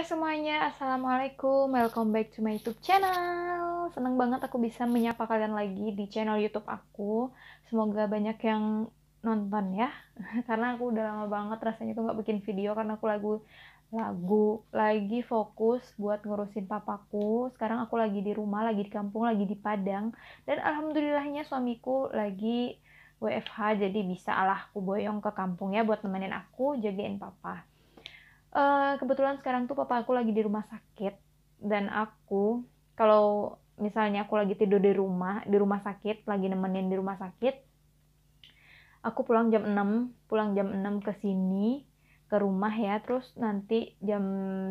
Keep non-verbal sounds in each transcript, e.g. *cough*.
Hai semuanya, Assalamualaikum, welcome back to my youtube channel Seneng banget aku bisa menyapa kalian lagi di channel youtube aku Semoga banyak yang nonton ya *laughs* Karena aku udah lama banget rasanya tuh gak bikin video Karena aku lagu lagu lagi fokus buat ngurusin papaku Sekarang aku lagi di rumah, lagi di kampung, lagi di Padang Dan alhamdulillahnya suamiku lagi WFH Jadi bisa alah aku boyong ke kampung ya buat nemenin aku jagain papa uh, kebetulan sekarang tuh papa aku lagi di rumah sakit dan aku kalau misalnya aku lagi tidur di rumah di rumah sakit lagi nemenin di rumah sakit aku pulang jam 6 pulang jam 6 ke sini ke rumah ya terus nanti jam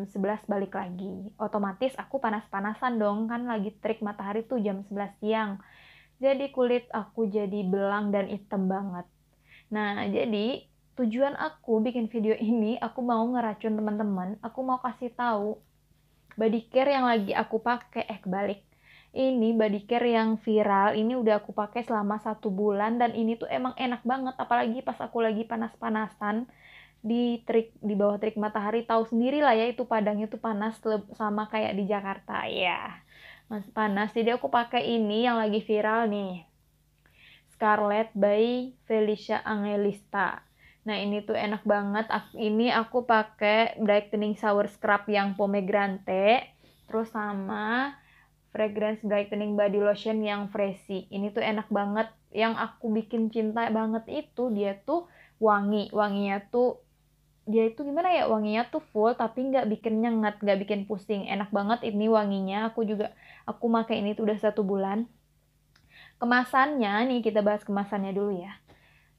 11 balik lagi otomatis aku panas-panasan dong kan lagi trik matahari tuh jam 11 siang jadi kulit aku jadi belang dan hitam banget nah jadi tujuan aku bikin video ini aku mau ngeracun teman-teman aku mau kasih tahu body care yang lagi aku pakai eh balik ini body care yang viral ini udah aku pakai selama satu bulan dan ini tuh emang enak banget apalagi pas aku lagi panas-panasan di trik di bawah terik matahari tahu sendiri lah ya itu padangnya tuh panas sama kayak di Jakarta ya mas panas jadi aku pakai ini yang lagi viral nih Scarlett by Felicia Angelista Nah ini tuh enak banget. Ini aku pakai brightening shower scrub yang pomegranate, terus sama fragrance brightening body lotion yang freshy. Ini tuh enak banget. Yang aku bikin cinta banget itu dia tuh wangi. Wanginya tuh dia itu gimana ya wanginya tuh full tapi nggak bikin nyengat nggak bikin pusing enak banget ini wanginya aku juga aku pakai ini tuh udah satu bulan kemasannya nih kita bahas kemasannya dulu ya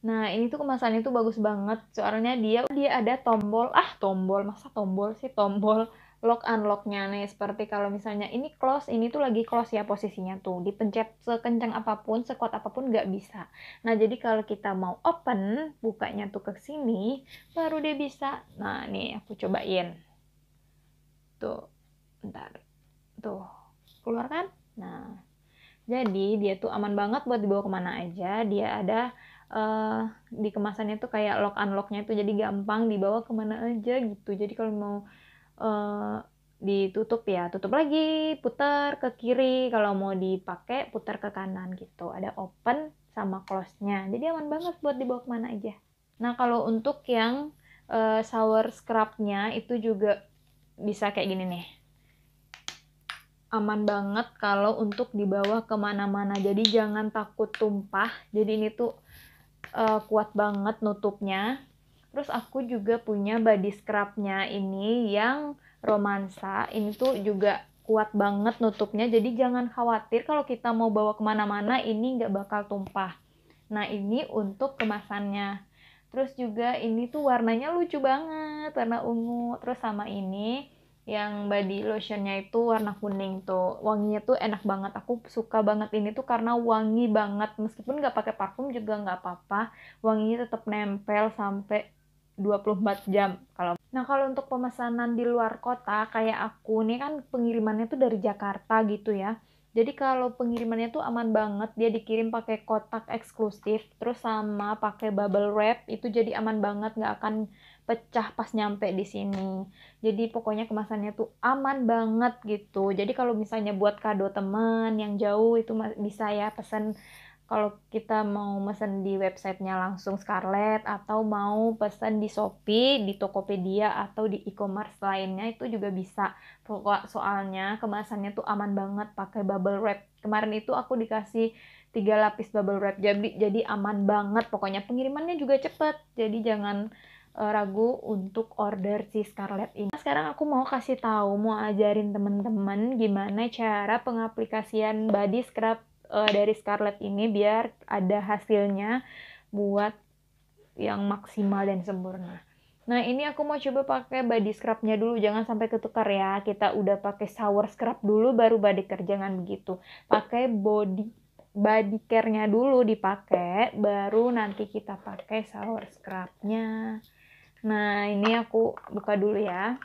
Nah, ini tuh kemasannya tuh bagus banget. Soalnya dia dia ada tombol, ah tombol, masa tombol sih tombol lock unlocknya nih seperti kalau misalnya ini close ini tuh lagi close ya posisinya tuh dipencet sekencang apapun sekuat apapun nggak bisa nah jadi kalau kita mau open bukanya tuh ke sini baru dia bisa nah nih aku cobain tuh ntar tuh keluar kan nah jadi dia tuh aman banget buat dibawa kemana aja dia ada uh, di kemasannya tuh kayak lock unlocknya tuh jadi gampang dibawa kemana aja gitu jadi kalau mau uh, ditutup ya tutup lagi putar ke kiri kalau mau dipakai putar ke kanan gitu ada open sama close nya jadi aman banget buat dibawa kemana aja nah kalau untuk yang uh, sour scrub nya itu juga bisa kayak gini nih aman banget kalau untuk dibawa kemana-mana jadi jangan takut tumpah jadi ini tuh uh, kuat banget nutupnya. Terus aku juga punya body scrubnya ini yang romansa. Ini tuh juga kuat banget nutupnya. Jadi jangan khawatir kalau kita mau bawa kemana-mana ini nggak bakal tumpah. Nah ini untuk kemasannya. Terus juga ini tuh warnanya lucu banget, warna ungu. Terus sama ini yang body lotionnya itu warna kuning tuh wanginya tuh enak banget aku suka banget ini tuh karena wangi banget meskipun nggak pakai parfum juga nggak apa-apa wanginya tetap nempel sampai 24 jam kalau nah kalau untuk pemesanan di luar kota kayak aku nih kan pengirimannya tuh dari Jakarta gitu ya jadi kalau pengirimannya tuh aman banget, dia dikirim pakai kotak eksklusif, terus sama pakai bubble wrap, itu jadi aman banget, nggak akan pecah pas nyampe di sini. Jadi pokoknya kemasannya tuh aman banget gitu. Jadi kalau misalnya buat kado teman yang jauh itu bisa ya pesan kalau kita mau pesan di websitenya langsung Scarlett atau mau pesan di Shopee, di Tokopedia atau di e-commerce lainnya itu juga bisa. Pokok soalnya kemasannya tuh aman banget pakai bubble wrap. Kemarin itu aku dikasih tiga lapis bubble wrap jadi jadi aman banget pokoknya pengirimannya juga cepet jadi jangan Eh, ragu untuk order si Scarlett ini. Sekarang aku mau kasih tahu, mau ajarin teman-teman gimana cara pengaplikasian body scrub uh, dari Scarlett ini biar ada hasilnya buat yang maksimal dan sempurna. Nah, ini aku mau coba pakai body scrubnya dulu, jangan sampai ketukar ya. Kita udah pakai shower scrub dulu baru body care, jangan begitu. Pakai body body care-nya dulu dipakai, baru nanti kita pakai shower scrubnya. Nah, ini aku buka dulu ya.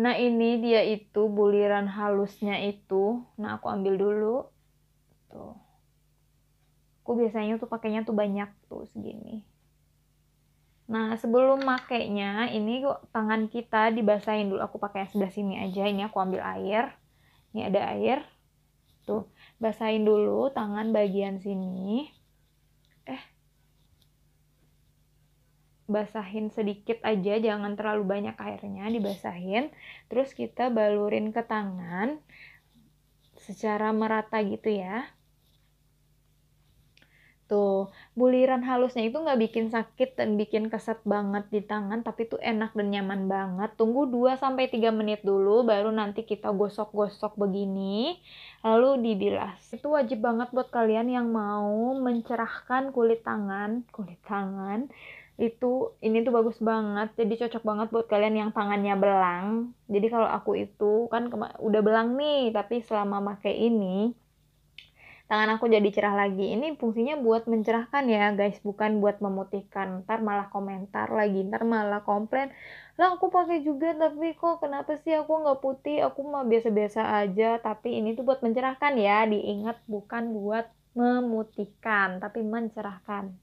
Nah, ini dia itu buliran halusnya itu. Nah, aku ambil dulu. Tuh. Aku biasanya tuh pakainya tuh banyak tuh segini. Nah, sebelum makainya, ini kok tangan kita dibasahin dulu. Aku pakai sebelah sini aja. Ini aku ambil air. Ini ada air. Tuh, basahin dulu tangan bagian sini. basahin sedikit aja jangan terlalu banyak airnya dibasahin terus kita balurin ke tangan secara merata gitu ya tuh buliran halusnya itu nggak bikin sakit dan bikin keset banget di tangan tapi tuh enak dan nyaman banget tunggu 2 3 menit dulu baru nanti kita gosok-gosok begini lalu dibilas itu wajib banget buat kalian yang mau mencerahkan kulit tangan kulit tangan itu ini tuh bagus banget jadi cocok banget buat kalian yang tangannya belang jadi kalau aku itu kan udah belang nih tapi selama pakai ini tangan aku jadi cerah lagi ini fungsinya buat mencerahkan ya guys bukan buat memutihkan ntar malah komentar lagi ntar malah komplain lah aku pakai juga tapi kok kenapa sih aku nggak putih aku mah biasa-biasa aja tapi ini tuh buat mencerahkan ya diingat bukan buat memutihkan tapi mencerahkan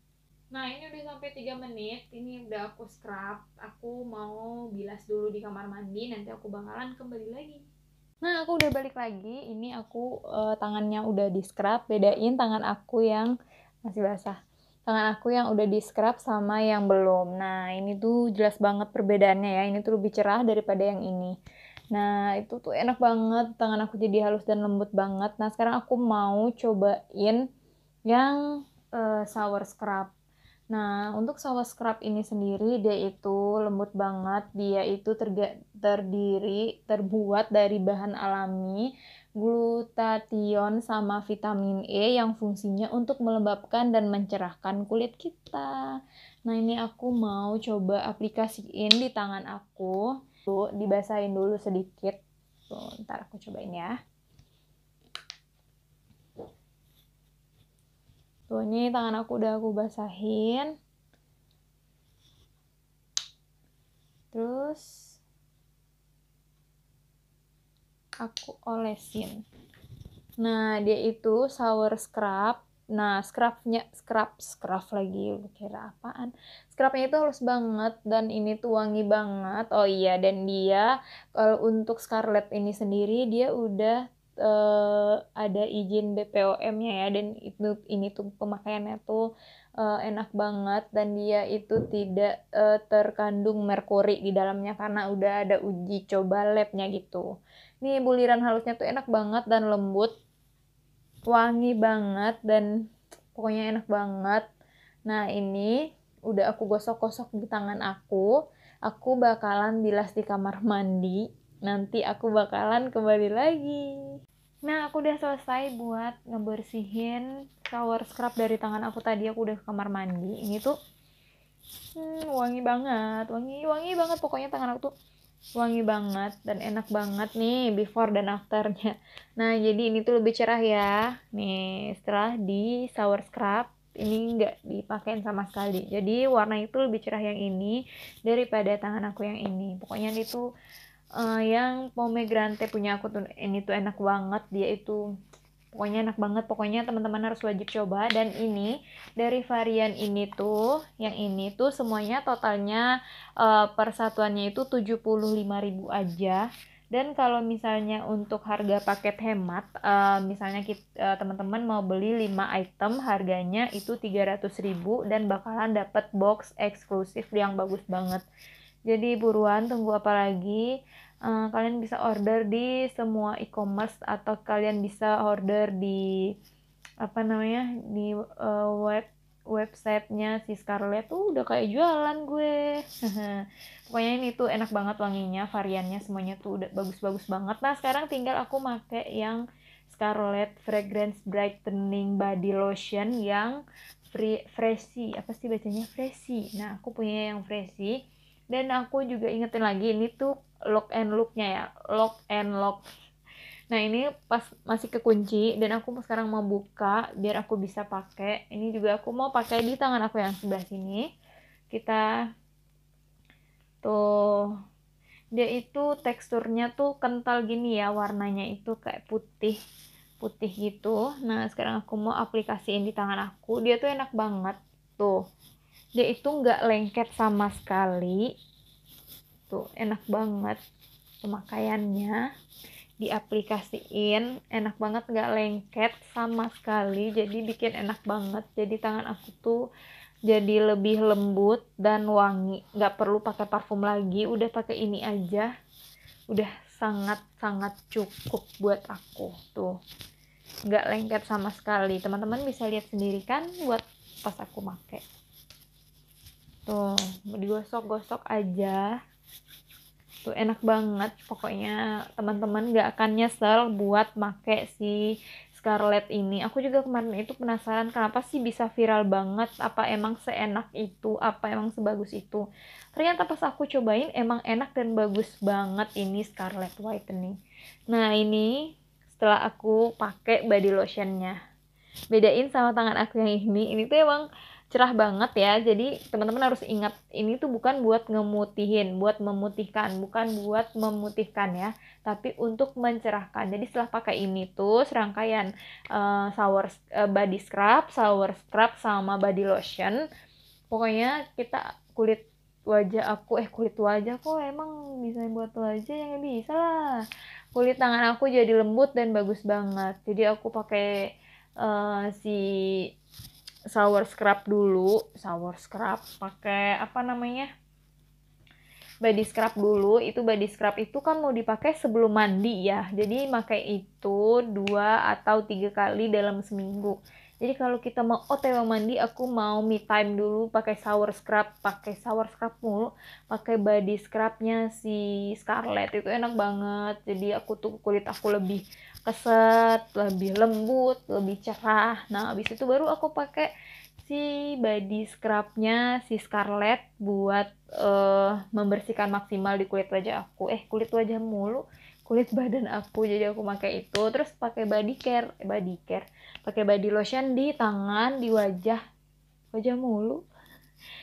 Nah ini udah sampai 3 menit, ini udah aku scrub, aku mau bilas dulu di kamar mandi, nanti aku bakalan kembali lagi. Nah aku udah balik lagi, ini aku uh, tangannya udah di scrub, bedain tangan aku yang masih basah. Tangan aku yang udah di scrub sama yang belum. Nah ini tuh jelas banget perbedaannya ya, ini tuh lebih cerah daripada yang ini. Nah itu tuh enak banget, tangan aku jadi halus dan lembut banget. Nah sekarang aku mau cobain yang uh, eh, shower scrub Nah, untuk sawah scrub ini sendiri dia itu lembut banget, dia itu terdiri terbuat dari bahan alami glutathione sama vitamin E yang fungsinya untuk melembabkan dan mencerahkan kulit kita. Nah, ini aku mau coba aplikasiin di tangan aku. Tuh, dibasahin dulu sedikit. Tuh, ntar aku cobain ya. Tuh, ini tangan aku udah aku basahin. Terus aku olesin. Nah, dia itu sour scrub. Nah, scrubnya scrub scrub lagi kira apaan? Scrubnya itu halus banget dan ini tuh wangi banget. Oh iya, dan dia kalau untuk Scarlett ini sendiri dia udah uh, ada izin BPOM-nya ya dan itu ini tuh pemakaiannya tuh uh, enak banget dan dia itu tidak uh, terkandung merkuri di dalamnya karena udah ada uji coba labnya gitu. Nih buliran halusnya tuh enak banget dan lembut, wangi banget dan pokoknya enak banget. Nah ini udah aku gosok-gosok di tangan aku. Aku bakalan bilas di kamar mandi. Nanti aku bakalan kembali lagi. Nah, aku udah selesai buat ngebersihin shower scrub dari tangan aku tadi. Aku udah ke kamar mandi. Ini tuh hmm, wangi banget. Wangi, wangi banget. Pokoknya tangan aku tuh wangi banget dan enak banget nih before dan afternya. Nah, jadi ini tuh lebih cerah ya. Nih, setelah di shower scrub ini nggak dipakein sama sekali jadi warna itu lebih cerah yang ini daripada tangan aku yang ini pokoknya ini tuh uh, yang pomegranate punya aku tuh ini tuh enak banget dia itu pokoknya enak banget pokoknya teman-teman harus wajib coba dan ini dari varian ini tuh yang ini tuh semuanya totalnya uh, persatuannya itu 75.000 aja dan kalau misalnya untuk harga paket hemat, uh, misalnya uh, teman-teman mau beli 5 item harganya itu 300.000 dan bakalan dapat box eksklusif yang bagus banget. Jadi buruan tunggu apa lagi? Uh, kalian bisa order di semua e-commerce atau kalian bisa order di apa namanya di uh, web websitenya si Scarlett tuh udah kayak jualan gue *laughs* pokoknya ini tuh enak banget wanginya variannya semuanya tuh udah bagus-bagus banget nah sekarang tinggal aku make yang Scarlett Fragrance Brightening Body Lotion yang free, freshy apa sih bacanya freshy nah aku punya yang freshy dan aku juga ingetin lagi ini tuh lock and locknya ya lock and lock nah ini pas masih kekunci dan aku sekarang mau buka biar aku bisa pakai ini juga aku mau pakai di tangan aku yang sebelah sini kita tuh dia itu teksturnya tuh kental gini ya warnanya itu kayak putih putih gitu nah sekarang aku mau aplikasiin di tangan aku dia tuh enak banget tuh dia itu nggak lengket sama sekali tuh enak banget pemakaiannya diaplikasiin enak banget nggak lengket sama sekali jadi bikin enak banget jadi tangan aku tuh jadi lebih lembut dan wangi nggak perlu pakai parfum lagi udah pakai ini aja udah sangat sangat cukup buat aku tuh nggak lengket sama sekali teman-teman bisa lihat sendiri kan buat pas aku pakai tuh digosok-gosok aja tuh enak banget pokoknya teman-teman gak akan nyesel buat make si Scarlett ini aku juga kemarin itu penasaran kenapa sih bisa viral banget apa emang seenak itu apa emang sebagus itu ternyata pas aku cobain emang enak dan bagus banget ini Scarlett Whitening nah ini setelah aku pakai body lotionnya bedain sama tangan aku yang ini ini tuh emang cerah banget ya. Jadi teman-teman harus ingat ini tuh bukan buat ngemutihin, buat memutihkan, bukan buat memutihkan ya, tapi untuk mencerahkan. Jadi setelah pakai ini tuh serangkaian uh, eh, shower uh, eh, body scrub, shower scrub sama body lotion. Pokoknya kita kulit wajah aku eh kulit wajah kok emang bisa buat wajah yang bisa lah. Kulit tangan aku jadi lembut dan bagus banget. Jadi aku pakai uh, si sour scrub dulu sour scrub pakai apa namanya body scrub dulu itu body scrub itu kan mau dipakai sebelum mandi ya jadi pakai itu dua atau tiga kali dalam seminggu jadi kalau kita mau OTW ya, mandi, aku mau me time dulu pakai shower scrub, pakai shower scrub mulu, pakai body scrubnya si Scarlett itu enak banget. Jadi aku tuh kulit aku lebih keset, lebih lembut, lebih cerah. Nah, abis itu baru aku pakai si body scrubnya si Scarlett buat uh, membersihkan maksimal di kulit wajah aku. Eh, kulit wajah mulu, kulit badan aku. Jadi aku pakai itu, terus pakai body care, eh, body care pakai body lotion di tangan di wajah wajah mulu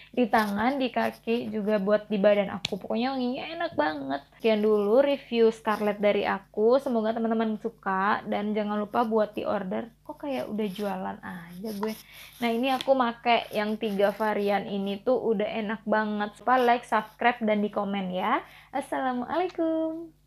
di tangan di kaki juga buat di badan aku pokoknya wanginya enak banget sekian dulu review Scarlett dari aku semoga teman-teman suka dan jangan lupa buat di order kok kayak udah jualan aja gue nah ini aku make yang tiga varian ini tuh udah enak banget lupa like subscribe dan di komen ya assalamualaikum